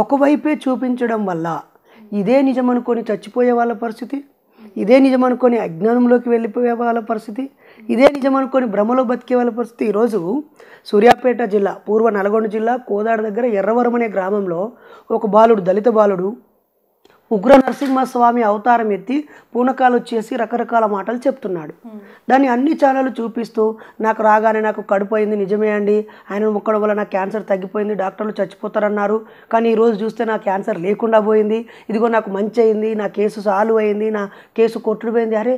ఒకవైపే చూపించడం వల్ల ఇదే నిజమనుకొని చచ్చిపోయే వాళ్ళ పరిస్థితి ఇదే నిజమనుకొని అజ్ఞానంలోకి వెళ్ళిపోయే వాళ్ళ పరిస్థితి ఇదే నిజమనుకొని భ్రమలో బతికే వాళ్ళ పరిస్థితి ఈరోజు సూర్యాపేట జిల్లా పూర్వ నల్గొండ జిల్లా కోదాడ దగ్గర ఎర్రవరం అనే గ్రామంలో ఒక బాలుడు దళిత బాలుడు ఉగ్ర నరసింహస్వామి అవతారం ఎత్తి పూనకాలు వచ్చేసి రకరకాల మాటలు చెప్తున్నాడు దాన్ని అన్ని ఛానళ్ళు చూపిస్తూ నాకు రాగానే నాకు కడుపు అయింది నిజమే అండి ఆయన మొక్కడం వల్ల నాకు క్యాన్సర్ తగ్గిపోయింది డాక్టర్లు చచ్చిపోతారన్నారు కానీ ఈరోజు చూస్తే నా క్యాన్సర్ లేకుండా పోయింది ఇదిగో నాకు మంచి అయింది నా కేసు సాల్వ్ అయింది నా కేసు కొట్టుడు పోయింది అరే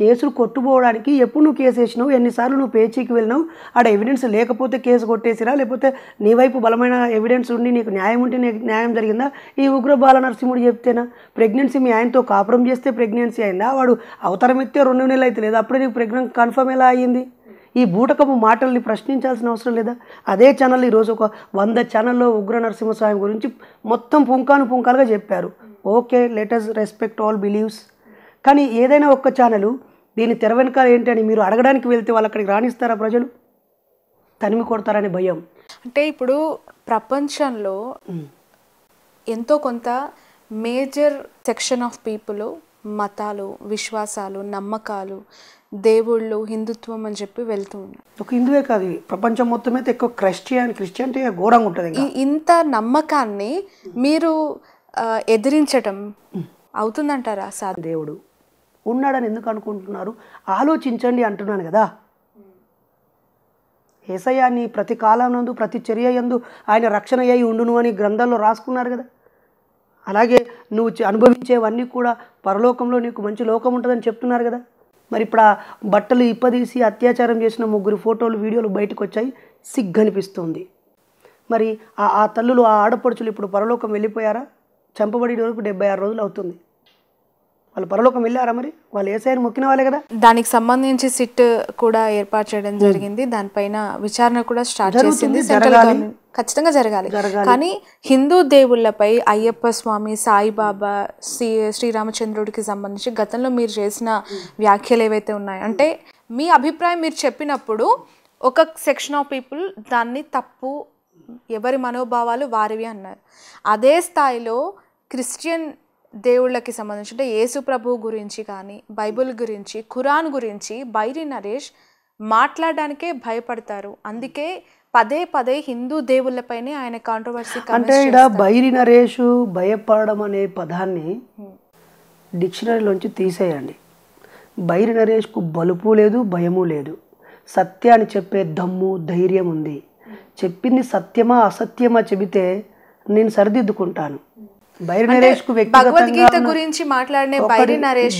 కేసులు కొట్టుపోవడానికి ఎప్పుడు నువ్వు కేసు వేసినావు ఎన్నిసార్లు నువ్వు పేచీకి వెళ్ళినావు ఆడ ఎవిడెన్స్ లేకపోతే కేసు కొట్టేసిరా లేకపోతే నీ వైపు బలమైన ఎవిడెన్స్ ఉండి నీకు న్యాయం ఉంటే నీకు న్యాయం జరిగిందా ఈ ఉగ్ర బాల నరసింహుడు చెప్తేనా ప్రెగ్నెన్సీ మీ ఆయనతో కాపురం చేస్తే ప్రెగ్నెన్సీ అయిందా వాడు అవతరం ఎత్తే రెండు నెలలు అయితే లేదా అప్పుడే నీకు ప్రెగ్నెన్ కన్ఫర్మ్ ఎలా అయ్యింది ఈ బూటకపు మాటల్ని ప్రశ్నించాల్సిన అవసరం లేదా అదే ఛానల్ ఈరోజు ఒక వంద ఛానల్లో ఉగ్ర నరసింహస్వామి గురించి మొత్తం పుంకాను పుంకాలుగా చెప్పారు okay letters respect all believes కానీ ఏదైనా ఒక్క ఛానల్ దీని తెర వెనకాల ఏంటని మీరు అడగడానికి వెళ్తే వాళ్ళు అక్కడికి రాణిస్తారా ప్రజలు తనిమి కొడతారనే భయం అంటే ఇప్పుడు ప్రపంచంలో ఎంతో కొంత మేజర్ సెక్షన్ ఆఫ్ పీపుల్ మతాలు విశ్వాసాలు నమ్మకాలు దేవుళ్ళు హిందుత్వం అని చెప్పి వెళ్తూ ఉన్నారు ఒక హిందువే కాదు ప్రపంచం మొత్తం అయితే ఎక్కువ క్రిస్టియన్ అంటే ఘోరంగా ఉంటుంది ఇంత నమ్మకాన్ని మీరు ఎదిరించటం అవుతుందంటారా సార్ దేవుడు ఉన్నాడని ఎందుకు అనుకుంటున్నారు ఆలోచించండి అంటున్నాను కదా ఏసయాన్ని ప్రతి కాలమునందు ప్రతి చర్య ఎందు ఆయన రక్షణ అయ్యి ఉండును అని గ్రంథాల్లో రాసుకున్నారు కదా అలాగే నువ్వు అనుభవించేవన్నీ కూడా పరలోకంలో నీకు మంచి లోకం ఉంటుందని చెప్తున్నారు కదా మరి ఇప్పుడు ఆ బట్టలు ఇప్పదీసి అత్యాచారం చేసిన ముగ్గురు ఫోటోలు వీడియోలు బయటకు వచ్చాయి సిగ్గనిపిస్తుంది మరి ఆ తల్లులు ఆ ఆడపడుచులు ఇప్పుడు పరలోకం వెళ్ళిపోయారా చంపబడి వరకు డెబ్బై ఆరు రోజులు అవుతుంది వాళ్ళు పరలోకం వెళ్ళారా మరి వాళ్ళు ఏసైని మొక్కిన వాళ్ళే కదా దానికి సంబంధించి సిట్ కూడా ఏర్పాటు చేయడం జరిగింది దానిపైన విచారణ కూడా స్టార్ట్ చేసింది సెంట్రల్ ఖచ్చితంగా జరగాలి కానీ హిందూ దేవుళ్ళపై అయ్యప్ప స్వామి సాయిబాబా శ్రీ శ్రీరామచంద్రుడికి సంబంధించి గతంలో మీరు చేసిన వ్యాఖ్యలు ఏవైతే ఉన్నాయో అంటే మీ అభిప్రాయం మీరు చెప్పినప్పుడు ఒక సెక్షన్ ఆఫ్ పీపుల్ దాన్ని తప్పు ఎవరి మనోభావాలు వారివి అన్నారు అదే స్థాయిలో క్రిస్టియన్ దేవుళ్ళకి సంబంధించి అంటే యేసు ప్రభు గురించి కానీ బైబుల్ గురించి ఖురాన్ గురించి బైరి నరేష్ మాట్లాడడానికే భయపడతారు అందుకే పదే పదే హిందూ దేవుళ్ళపైనే ఆయన కాంట్రవర్సీ అంటే ఇక్కడ బైరి నరేష్ భయపడడం అనే పదాన్ని డిక్షనరీలోంచి తీసేయండి బైరి నరేష్కు బలుపు లేదు భయము లేదు సత్యాన్ని చెప్పే దమ్ము ధైర్యం ఉంది చెప్పింది సత్యమా అసత్యమా చెబితే నేను సరిదిద్దుకుంటాను భగవద్గీత గురించి మాట్లాడిన బైరి నరేష్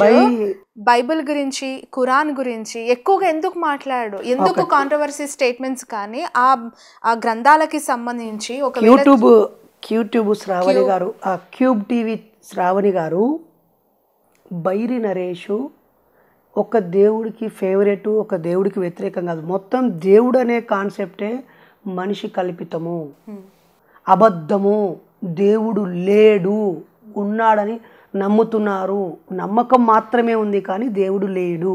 బైబిల్ గురించి ఖురాన్ గురించి ఎక్కువగా ఎందుకు మాట్లాడు ఎందుకు కాంట్రవర్సీ స్టేట్మెంట్స్ కానీ ఆ ఆ గ్రంథాలకి సంబంధించి ఒక యూట్యూబ్ క్యూట్యూబ్ శ్రావణి గారు ఆ క్యూబ్ టీవీ శ్రావణి గారు బైరి నరేష్ ఒక దేవుడికి ఫేవరెట్ ఒక దేవుడికి వ్యతిరేకం కాదు మొత్తం దేవుడు అనే కాన్సెప్టే మనిషి కల్పితము అబద్ధము దేవుడు లేడు ఉన్నాడని నమ్ముతున్నారు నమ్మకం మాత్రమే ఉంది కానీ దేవుడు లేడు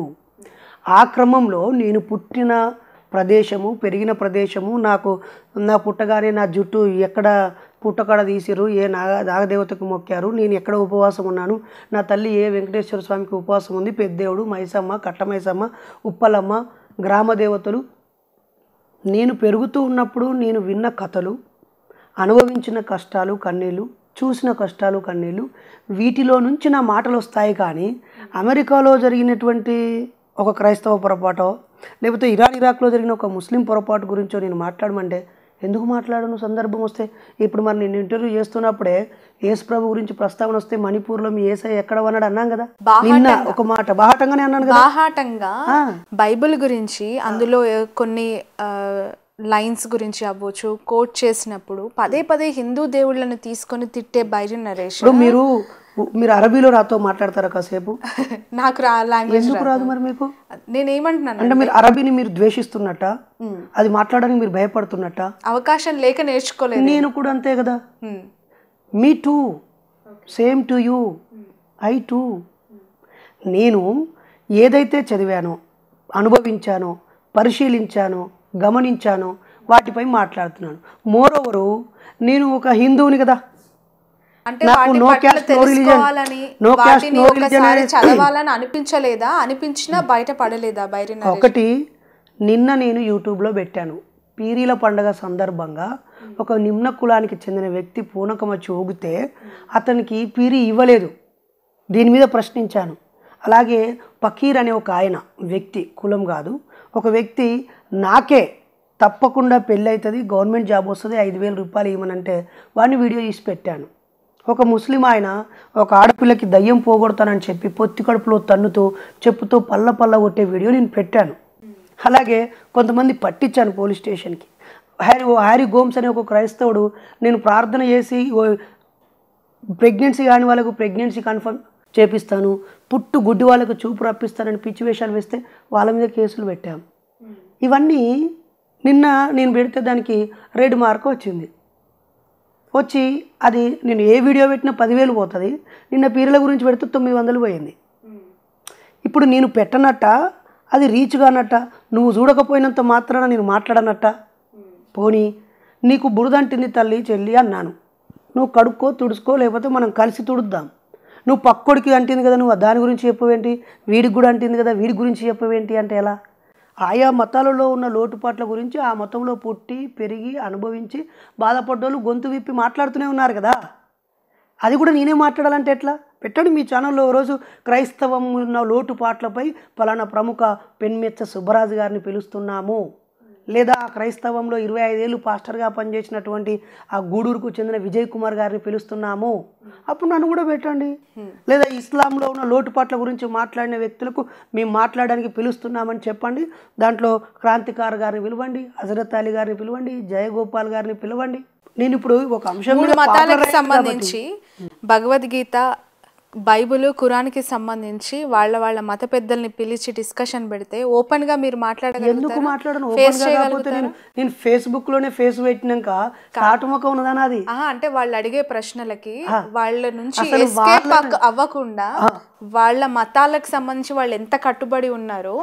ఆ క్రమంలో నేను పుట్టిన ప్రదేశము పెరిగిన ప్రదేశము నాకు నా పుట్టగానే నా జుట్టు ఎక్కడ పుట్టకడ తీసిరు ఏ నాగ నాగదేవతకు మొక్కారు నేను ఎక్కడ ఉపవాసం ఉన్నాను నా తల్లి ఏ వెంకటేశ్వర స్వామికి ఉపవాసం ఉంది పెద్దేవుడు మైసమ్మ కట్టమైసమ్మ ఉప్పలమ్మ గ్రామ దేవతలు నేను పెరుగుతూ ఉన్నప్పుడు నేను విన్న కథలు అనుభవించిన కష్టాలు కన్నీళ్ళు చూసిన కష్టాలు కన్నీళ్ళు వీటిలో నుంచి నా మాటలు వస్తాయి కానీ అమెరికాలో జరిగినటువంటి ఒక క్రైస్తవ పొరపాటో లేకపోతే ఇరాన్ ఇరాక్లో జరిగిన ఒక ముస్లిం పొరపాటు గురించో నేను మాట్లాడమంటే ఎందుకు మాట్లాడను సందర్భం వస్తే ఇప్పుడు మరి నేను ఇంటర్వ్యూ చేస్తున్నప్పుడే యేసు ప్రభు గురించి ప్రస్తావన వస్తే మణిపూర్లో మీ ఏసఐ ఎక్కడ అన్నాడు అన్నాం కదా నిన్న ఒక మాట బాహాటంగానే అన్నాను బాహాటంగా బైబిల్ గురించి అందులో కొన్ని లైన్స్ గురించి అవ్వచ్చు కోట్ చేసినప్పుడు పదే పదే హిందూ దేవుళ్ళని తీసుకొని తిట్టే బైరి నరేష్ మీరు మీరు అరబీలో రాతో మాట్లాడతారా కాసేపు నాకు లాంగ్వేజ్ ఎందుకు రాదు మరి మీకు నేనేమంటున్నాను అంటే మీరు అరబీని మీరు ద్వేషిస్తున్నట్ట అది మాట్లాడడానికి మీరు భయపడుతున్నట్ట అవకాశం లేక నేర్చుకోలేదు నేను కూడా అంతే కదా me too same to you I too నేను ఏదైతే చదివానో అనుభవించానో పరిశీలించానో గమనించాను వాటిపై మాట్లాడుతున్నాను మోర్ ఓవరు నేను ఒక హిందువుని కదా అనిపించలేదా అనిపించినా ఒకటి నిన్న నేను యూట్యూబ్లో పెట్టాను పీరీల పండుగ సందర్భంగా ఒక నిమ్న కులానికి చెందిన వ్యక్తి పూనకమ చూగితే అతనికి పీరి ఇవ్వలేదు దీని మీద ప్రశ్నించాను అలాగే పకీర్ అనే ఒక ఆయన వ్యక్తి కులం కాదు ఒక వ్యక్తి నాకే తప్పకుండా పెళ్ళి అవుతుంది గవర్నమెంట్ జాబ్ వస్తుంది ఐదు వేల రూపాయలు ఇవ్వమనంటే వాడిని వీడియో తీసి పెట్టాను ఒక ముస్లిం ఆయన ఒక ఆడపిల్లకి దయ్యం పోగొడతానని చెప్పి పొత్తి కడుపులో తన్నుతూ చెప్పుతూ పల్ల పల్ల కొట్టే వీడియో నేను పెట్టాను అలాగే కొంతమంది పట్టించాను పోలీస్ స్టేషన్కి హ్యారీ హ్యారీ గోమ్స్ అనే ఒక క్రైస్తవుడు నేను ప్రార్థన చేసి ప్రెగ్నెన్సీ కాని వాళ్ళకు ప్రెగ్నెన్సీ కన్ఫర్మ్ చేపిస్తాను పుట్టు గుడ్డి వాళ్ళకు చూపు రప్పిస్తానని పిచ్చి వేషాలు వేస్తే వాళ్ళ మీద కేసులు పెట్టాం ఇవన్నీ నిన్న నేను పెడితే దానికి రెడ్ మార్క్ వచ్చింది వచ్చి అది నేను ఏ వీడియో పెట్టినా పదివేలు పోతుంది నిన్న పీరల గురించి పెడితే తొమ్మిది వందలు పోయింది ఇప్పుడు నేను పెట్టనట్ట అది రీచ్ కానట్ట నువ్వు చూడకపోయినంత మాత్రాన నేను మాట్లాడనట్ట పోనీ నీకు బురదంటింది తల్లి చెల్లి అన్నాను నువ్వు కడుక్కో తుడుచుకో లేకపోతే మనం కలిసి తుడుద్దాం నువ్వు పక్కోడికి అంటింది కదా నువ్వు దాని గురించి చెప్పవేంటి వీడికి కూడా అంటింది కదా వీడి గురించి చెప్పవేంటి అంటే ఎలా ఆయా మతాలలో ఉన్న లోటుపాట్ల గురించి ఆ మతంలో పుట్టి పెరిగి అనుభవించి బాధపడ్డోళ్ళు గొంతు విప్పి మాట్లాడుతూనే ఉన్నారు కదా అది కూడా నేనే మాట్లాడాలంటే ఎట్లా పెట్టండి మీ ఛానల్లో రోజు క్రైస్తవం ఉన్న లోటుపాట్లపై పలానా ప్రముఖ పెన్మెచ్చ సుబ్బరాజు గారిని పిలుస్తున్నాము లేదా ఆ క్రైస్తవంలో ఇరవై ఐదేళ్ళు పాస్టర్గా పనిచేసినటువంటి ఆ గూడూరుకు చెందిన విజయ్ కుమార్ గారిని పిలుస్తున్నాము అప్పుడు నన్ను కూడా పెట్టండి లేదా ఇస్లాంలో ఉన్న లోటుపాట్ల గురించి మాట్లాడిన వ్యక్తులకు మేము మాట్లాడడానికి పిలుస్తున్నామని చెప్పండి దాంట్లో క్రాంతికారు గారిని పిలవండి హజరత్ అలీ గారిని పిలవండి జయగోపాల్ గారిని పిలవండి నేను ఇప్పుడు ఒక అంశం మతాలకు సంబంధించి భగవద్గీత బైబులు కురాన్కి సంబంధించి వాళ్ళ వాళ్ళ మత పెద్దల్ని పిలిచి డిస్కషన్ పెడితే ఓపెన్ గా మీరు ఎందుకు మాట్లాడను నేను నేను ఫేస్బుక్ లోనే ఫేస్ పెట్టినాక కాటుమక ఉన్నదా అది అంటే వాళ్ళు అడిగే ప్రశ్నలకి వాళ్ళ నుంచి అవ్వకుండా వాళ్ళ మతాలకు సంబంధించి వాళ్ళు ఎంత కట్టుబడి ఉన్నారో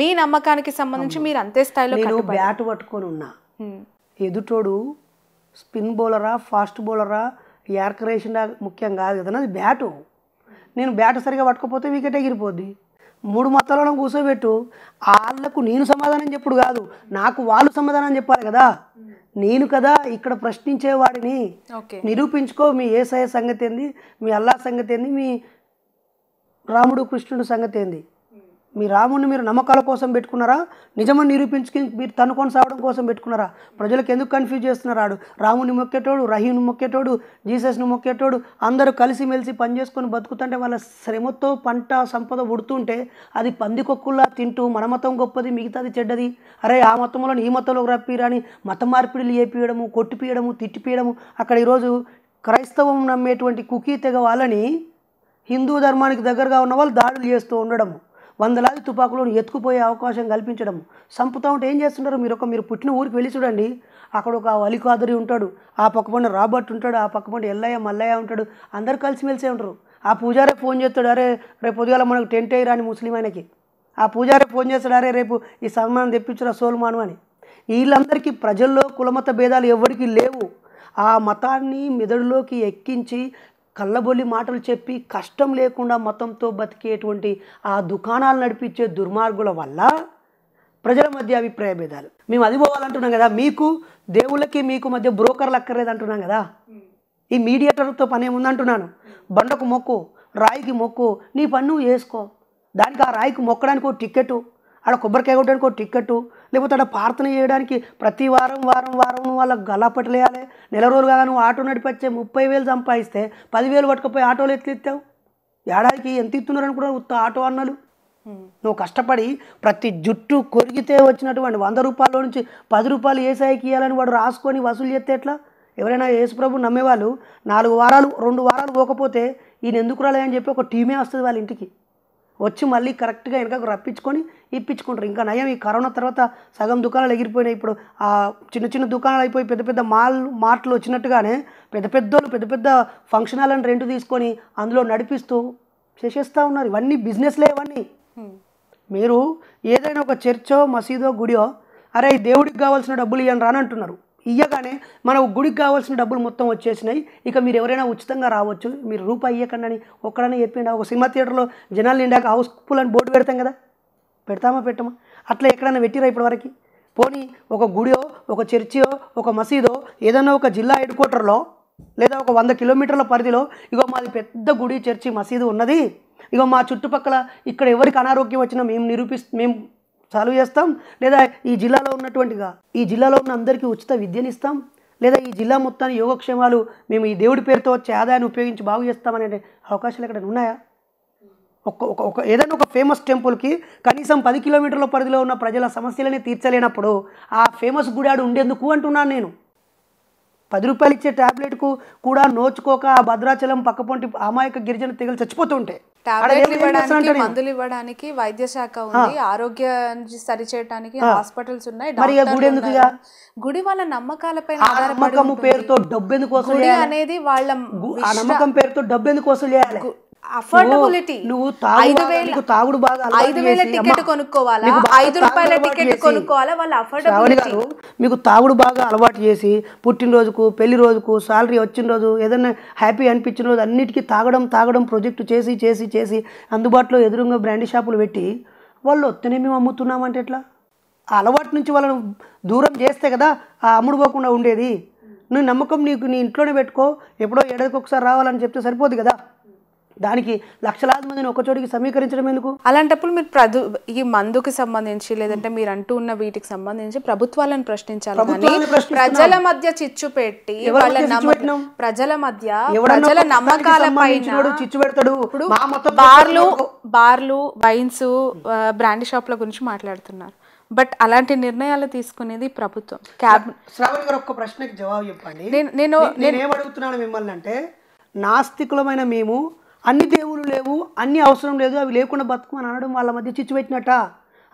మీ నమ్మకానికి సంబంధించి మీరు అంతే స్థాయిలో నేను బ్యాట్ పట్టుకొని ఉన్నా ఎదుటోడు స్పిన్ బౌలరా ఫాస్ట్ బౌలరా యార్కరేషన్ ముఖ్యం కాదు కదా అది బ్యాటు నేను బ్యాట్ సరిగా పట్టుకపోతే వికెట్ ఎగిరిపోద్ది మూడు మొత్తాలను కూర్చోబెట్టు వాళ్ళకు నేను సమాధానం చెప్పుడు కాదు నాకు వాళ్ళు సమాధానం చెప్పాలి కదా నేను కదా ఇక్కడ ప్రశ్నించేవాడిని నిరూపించుకో మీ ఏసఐ సంగతి ఏంది మీ అల్లా సంగతి ఏంది మీ రాముడు కృష్ణుడు సంగతి ఏంది మీ రాముడిని మీరు నమ్మకాల కోసం పెట్టుకున్నారా నిజమని నిరూపించుకుని మీరు తను కొనసాగడం కోసం పెట్టుకున్నారా ప్రజలకు ఎందుకు కన్ఫ్యూజ్ చేస్తున్నారు ఆడు రాముని మొక్కేటోడు రహీను మొక్కేటోడు జీసస్ని మొక్కేటోడు అందరూ కలిసిమెలిసి పనిచేసుకొని బతుకుతుంటే వాళ్ళ శ్రమతో పంట సంపద ఉడుతుంటే అది పందికొక్కుల్లా తింటూ మన మతం గొప్పది మిగతాది చెడ్డది అరే ఆ మతంలో ఈ మతంలో రప్పిరాని మత మార్పిడిలు ఏపీయడము కొట్టిపీయడము తిట్టిపీయడము అక్కడ ఈరోజు క్రైస్తవం నమ్మేటువంటి కుకీ తెగ వాళ్ళని హిందూ ధర్మానికి దగ్గరగా ఉన్న వాళ్ళు దాడులు చేస్తూ ఉండడము వందలాది తుపాకులను ఎత్తుకుపోయే అవకాశం కల్పించడం చంపుతా ఉంటే ఏం చేస్తుంటారు మీరు ఒక మీరు పుట్టిన ఊరికి వెళ్ళి చూడండి అక్కడ ఒక అలికాదరి ఉంటాడు ఆ పక్క పండు రాబర్ట్ ఉంటాడు ఆ పక్క పండు ఎల్లయ్య మల్లయ్య ఉంటాడు అందరు కలిసిమెలిసే ఉంటారు ఆ పూజారే ఫోన్ చేస్తాడు అరే రేపు ఉదయాల మనకు టెంట్ అయ్యి ముస్లిం ఆయనకి ఆ పూజారే ఫోన్ చేస్తాడు అరే రేపు ఈ సన్మానం తెప్పించురా సోల్మాను అని వీళ్ళందరికీ ప్రజల్లో కులమత భేదాలు ఎవరికీ లేవు ఆ మతాన్ని మెదడులోకి ఎక్కించి కళ్ళబొల్లి మాటలు చెప్పి కష్టం లేకుండా మతంతో బతికేటువంటి ఆ దుకాణాలు నడిపించే దుర్మార్గుల వల్ల ప్రజల మధ్య అభిప్రాయ భేదాలు మేము అది పోవాలంటున్నాం కదా మీకు దేవుళ్ళకి మీకు మధ్య బ్రోకర్లు అక్కర్లేదు అంటున్నాం కదా ఈ మీడియేటర్తో పని ఏముందంటున్నాను బండకు మొక్కు రాయికి మొక్కు నీ పన్ను వేసుకో దానికి ఆ రాయికి మొక్కడానికి ఒక టికెట్టు ఆడ కొబ్బరికాయ కొట్టడానికి ఒక టిక్కెట్టు లేకపోతే అక్కడ ప్రార్థన చేయడానికి ప్రతి వారం వారం వారం వాళ్ళకు గలాపట్లు వేయాలి నెల రోజులు కానీ నువ్వు ఆటో నడిపించే ముప్పై వేలు సంపాదిస్తే పదివేలు పట్టుకుపోయి ఆటోలు ఎత్తిస్తావు ఏడాదికి ఎంత ఇస్తున్నారు అనుకున్నారు ఉత్త ఆటో అన్నలు నువ్వు కష్టపడి ప్రతి జుట్టు కొరిగితే వచ్చినటువంటి వంద రూపాయల నుంచి పది రూపాయలు ఏ సాయికి ఇవ్వాలని వాడు రాసుకొని వసూలు చేస్తే ఎట్లా ఎవరైనా యేసుప్రభు నమ్మేవాళ్ళు నాలుగు వారాలు రెండు వారాలు పోకపోతే ఈయన ఎందుకు రాలేదని చెప్పి ఒక టీమే వస్తుంది వాళ్ళ ఇంటికి వచ్చి మళ్ళీ కరెక్ట్గా వెనకకు రప్పించుకొని ఇప్పించుకుంటారు ఇంకా నయం ఈ కరోనా తర్వాత సగం దుకాణాలు ఎగిరిపోయినాయి ఇప్పుడు ఆ చిన్న చిన్న దుకాణాలు అయిపోయి పెద్ద పెద్ద మాల్ మార్ట్లు వచ్చినట్టుగానే పెద్ద పెద్దోళ్ళు పెద్ద పెద్ద ఫంక్షన్ అని రెంట్ తీసుకొని అందులో నడిపిస్తూ చేసేస్తూ ఉన్నారు ఇవన్నీ బిజినెస్లే ఇవన్నీ మీరు ఏదైనా ఒక చర్చో మసీదో గుడియో అరే దేవుడికి కావాల్సిన డబ్బులు ఇవ్వండి రానంటున్నారు ఇయ్యగానే మనకు గుడికి కావాల్సిన డబ్బులు మొత్తం వచ్చేసినాయి ఇక మీరు ఎవరైనా ఉచితంగా రావచ్చు మీరు రూపాయి ఇవ్వకండి అని ఒక్కడనే చెప్పిండా ఒక సినిమా థియేటర్లో జనాలు నిండాక హౌస్ ఫుల్ అని బోర్డు పెడతాం కదా పెడతామా పెట్టమా అట్లా ఎక్కడైనా పెట్టిరా ఇప్పటివరకు పోనీ ఒక గుడియో ఒక చర్చియో ఒక మసీదో ఏదైనా ఒక జిల్లా హెడ్ క్వార్టర్లో లేదా ఒక వంద కిలోమీటర్ల పరిధిలో ఇగో మాది పెద్ద గుడి చర్చి మసీదు ఉన్నది ఇగో మా చుట్టుపక్కల ఇక్కడ ఎవరికి అనారోగ్యం వచ్చినా మేము నిరూపిస్తు మేము సాల్వ్ చేస్తాం లేదా ఈ జిల్లాలో ఉన్నటువంటిగా ఈ జిల్లాలో ఉన్న అందరికీ ఉచిత ఇస్తాం లేదా ఈ జిల్లా మొత్తాన్ని యోగక్షేమాలు మేము ఈ దేవుడి పేరుతో వచ్చే ఆదాయాన్ని ఉపయోగించి బాగు చేస్తామనే అవకాశాలు ఎక్కడ ఉన్నాయా ఒక్క ఒక ఒక ఏదైనా ఒక ఫేమస్ టెంపుల్కి కనీసం పది కిలోమీటర్ల పరిధిలో ఉన్న ప్రజల సమస్యలనే తీర్చలేనప్పుడు ఆ ఫేమస్ గుడాడు ఉండేందుకు అంటున్నాను నేను పది రూపాయలు ఇచ్చే ట్యాబ్లెట్కు కూడా నోచుకోక ఆ భద్రాచలం పక్కపొంటి అమాయక గిరిజన తెగలు చచ్చిపోతుంటే టాబ్లెట్లు ఇవ్వడానికి మందులు ఇవ్వడానికి వైద్య శాఖ ఉంది ఆరోగ్యం సరిచేయడానికి హాస్పిటల్స్ ఉన్నాయి గుడి వాళ్ళ నమ్మకాలపై నమ్మకం పేరుతో డబ్బు ఎందుకు అనేది వాళ్ళ నమ్మకం పేరుతో డబ్బు ఎందుకు వసూలు చేయాలి అఫోర్డబిలిటీ నువ్వు ఐదు వేల తాగుడు బాగా ఐదు వేల టికెట్ కొనుక్కోవాలా ఐదు రూపాయల టికెట్ కొనుక్కోవాలా అఫోర్డబిలిటీ మీకు తాగుడు బాగా అలవాటు చేసి పుట్టినరోజుకు పెళ్లి రోజుకు సాలరీ వచ్చిన రోజు ఏదైనా హ్యాపీ అనిపించిన రోజు అన్నిటికీ తాగడం తాగడం ప్రొజెక్టు చేసి చేసి చేసి అందుబాటులో ఎదురుగా బ్రాండ్ షాపులు పెట్టి వాళ్ళు వస్తేనే మేము అమ్ముతున్నామంటే ఎట్లా ఆ అలవాటు నుంచి వాళ్ళను దూరం చేస్తే కదా ఆ అమ్ముడుపోకుండా ఉండేది నువ్వు నమ్మకం నీకు నీ ఇంట్లోనే పెట్టుకో ఎప్పుడో ఏడాదికి ఒకసారి రావాలని చెప్తే సరిపోదు కదా దానికి లక్షలాది మందిని ఒకచోటికి సమీకరించడం ఎందుకు అలాంటప్పుడు మీరు ప్రదు ఈ మందుకి సంబంధించి లేదంటే మీరు అంటూ ఉన్న వీటికి సంబంధించి ప్రభుత్వాలను ప్రశ్నించాలి ప్రజల మధ్య చిచ్చు పెట్టి ప్రజల మధ్య ప్రజల నమ్మకాల చిచ్చు పెడతాడు బార్లు బార్లు వైన్స్ బ్రాండ్ షాప్ల గురించి మాట్లాడుతున్నారు బట్ అలాంటి నిర్ణయాలు తీసుకునేది ప్రభుత్వం క్యాబ్ శ్రావణ్ గారు ఒక్క ప్రశ్నకి జవాబు చెప్పండి నేను నేను నేను ఏమడుగుతున్నాను మిమ్మల్ని అంటే నాస్తికులమైన మేము అన్ని దేవుళ్ళు లేవు అన్ని అవసరం లేదు అవి లేకుండా బతుకమని అనడం వాళ్ళ మధ్య చిచ్చు పెట్టినట్ట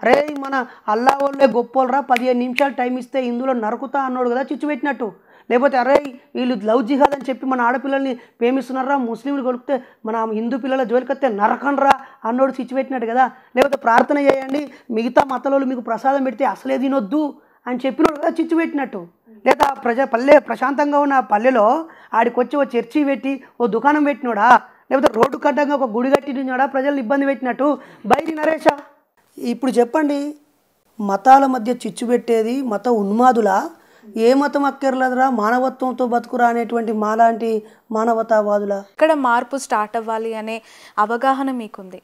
అరే మన అల్లా వాళ్ళే గొప్పోలరా పదిహేను నిమిషాలు టైం ఇస్తే ఇందులో నరుకుతా అన్నాడు కదా చిచ్చు పెట్టినట్టు లేకపోతే అరే వీళ్ళు లవ్ జిహాద్ అని చెప్పి మన ఆడపిల్లల్ని ప్రేమిస్తున్నారా ముస్లింలు కొలిపితే మన హిందూ పిల్లల జోలికొస్తే నరకండ్రా అన్నోడు చిచ్చు పెట్టినట్టు కదా లేకపోతే ప్రార్థన చేయండి మిగతా మతలోళ్ళు మీకు ప్రసాదం పెడితే అసలే తినొద్దు అని చెప్పినోడు కదా చిచ్చు పెట్టినట్టు లేదా ప్రజా పల్లె ప్రశాంతంగా ఉన్న పల్లెలో ఆడికొచ్చి ఓ చర్చి పెట్టి ఓ దుకాణం పెట్టినాడా లేకపోతే రోడ్డు కట్టంగా ఒక గుడి కట్టినాడా ప్రజలు ఇబ్బంది పెట్టినట్టు బయటి నరేష ఇప్పుడు చెప్పండి మతాల మధ్య చిచ్చు పెట్టేది మత ఉన్మాదుల ఏ మతం అక్కర్లేదురా మానవత్వంతో బతుకురా అనేటువంటి మాలాంటి మానవతావాదుల ఇక్కడ మార్పు స్టార్ట్ అవ్వాలి అనే అవగాహన మీకుంది